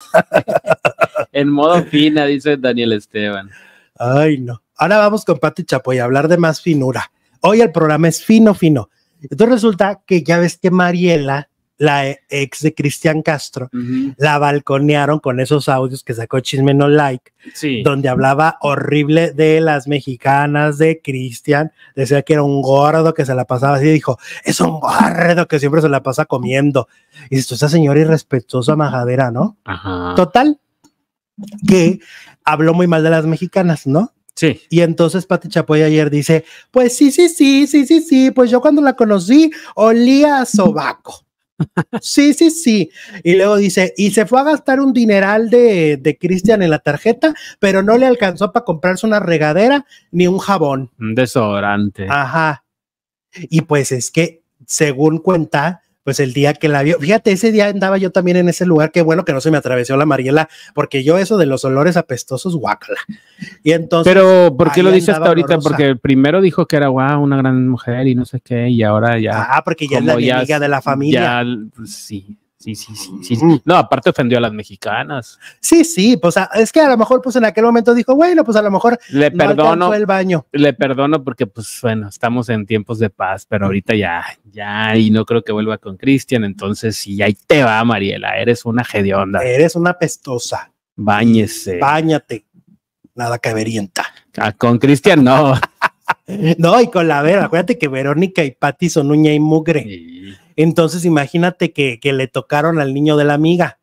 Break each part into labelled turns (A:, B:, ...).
A: en modo fina, dice Daniel Esteban.
B: Ay, no. Ahora vamos con Pati Chapoy a hablar de más finura. Hoy el programa es fino, fino. Entonces resulta que ya ves que Mariela la ex de Cristian Castro, la balconearon con esos audios que sacó Chisme No Like, donde hablaba horrible de las mexicanas, de Cristian, decía que era un gordo que se la pasaba así, dijo, es un gordo que siempre se la pasa comiendo. Y dice, esa señora irrespetuosa majadera, ¿no? Ajá. Total, que habló muy mal de las mexicanas, ¿no? Sí. Y entonces Pati Chapoy ayer dice, pues sí, sí, sí, sí, sí, sí, pues yo cuando la conocí olía a sobaco. Sí, sí, sí. Y luego dice, y se fue a gastar un dineral de, de Cristian en la tarjeta, pero no le alcanzó para comprarse una regadera ni un jabón. Un desodorante. Ajá. Y pues es que, según cuenta, pues el día que la vio, fíjate, ese día andaba yo también en ese lugar, qué bueno que no se me atravesó la Mariela, porque yo eso de los olores apestosos, guácala. Y entonces... Pero, ¿por qué lo dice hasta ahorita? Porque
A: primero dijo que era, guau, una gran mujer y no sé qué, y ahora ya... Ah,
B: porque ya es la amiga de la familia. Ya,
A: pues, sí. Sí, sí, sí, sí. No, aparte ofendió a las mexicanas.
B: Sí, sí, pues ah, es que a lo mejor pues en aquel momento dijo, bueno, pues a lo mejor le perdono el baño.
A: Le perdono porque pues bueno, estamos en tiempos de paz, pero ahorita ya, ya, y no creo que vuelva con Cristian, entonces sí, ahí te va, Mariela, eres una gedionda.
B: Eres una pestosa.
A: Báñese.
B: Báñate. Nada caberienta.
A: Ah, con Cristian no.
B: no, y con la Vera, acuérdate que Verónica y Patti son uña y mugre. Entonces, imagínate que, le tocaron al niño de la amiga,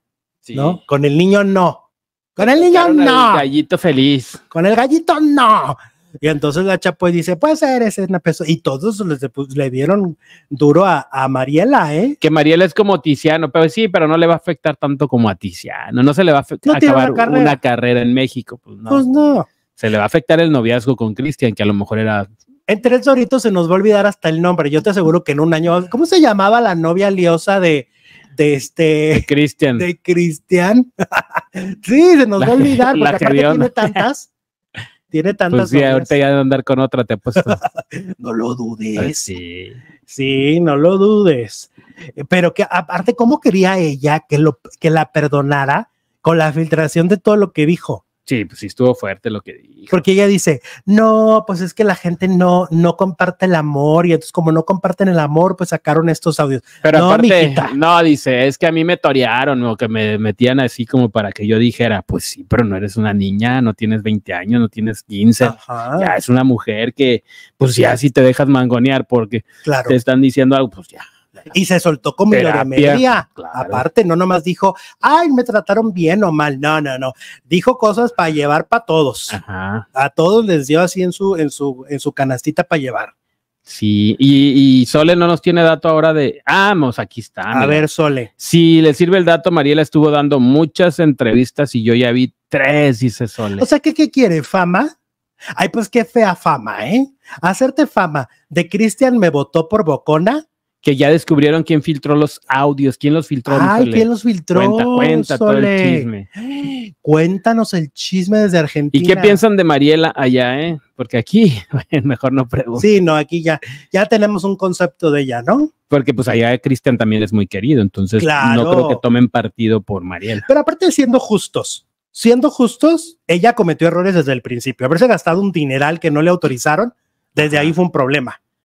B: ¿no? Con el niño no. Con el niño no. el gallito feliz. Con el gallito no. Y entonces la Chapoy dice, pues eres una peso Y todos pues, le dieron duro a, Mariela, ¿eh? Que Mariela es como Tiziano, pero sí, pero no le va a afectar tanto como a Tiziano.
A: No se le va a afectar acabar una carrera. carrera. en México. Pues
B: no. pues no.
A: Se le va a afectar el noviazgo con
B: Cristian, que a lo mejor era en tres doritos se nos va a olvidar hasta el nombre. Yo te aseguro que en un año, ¿cómo se llamaba la novia liosa de, de este Cristian? De Cristian. sí, se nos va a olvidar, porque aparte tiene tantas. Tiene pues tantas. Pues sí, ahorita
A: ya de andar con otra, te apuesto. no lo dudes. sí.
B: sí. no lo dudes. Pero que aparte, ¿cómo quería ella que, lo, que la perdonara con la filtración de todo lo que dijo? Sí, pues sí estuvo fuerte lo que dijo. Porque ella dice, no, pues es que la gente no, no comparte el amor y entonces como no comparten el amor, pues sacaron estos audios. Pero aparte,
A: no, dice, es que a mí me torearon o que me metían así como para que yo dijera, pues sí, pero no eres una niña, no tienes 20 años, no tienes 15, ya es una mujer que, pues ya si te dejas mangonear porque te están diciendo algo, pues ya,
B: y se soltó con millonaria. Aparte, no nomás dijo, ay, me trataron bien o mal. No, no, no. Dijo cosas para llevar para todos. A todos les dio así en su, en su, en su canastita para llevar.
A: Sí, y, Sole no nos tiene dato ahora de. Vamos, aquí está. A ver, Sole. Si le sirve el dato, Mariela estuvo dando muchas entrevistas y yo ya vi tres, dice Sole. O
B: sea, ¿qué, qué quiere? ¿Fama? Ay, pues qué fea fama, ¿eh? Hacerte fama de Cristian me votó por Bocona que ya
A: descubrieron quién filtró los audios, quién los filtró. Ay, quién los filtró. Cuenta, cuenta todo el chisme.
B: Cuéntanos el chisme desde Argentina.
A: ¿Y qué piensan de Mariela allá, eh? Porque
B: aquí, mejor no pregunto. Sí, no, aquí ya, ya tenemos un concepto de ella, ¿no?
A: Porque pues allá Cristian también es muy querido, entonces no creo que tomen partido por Mariela.
B: Pero aparte siendo justos, siendo justos, ella cometió errores desde el principio. Haberse gastado un dineral que no le autorizaron, desde ahí fue un problema.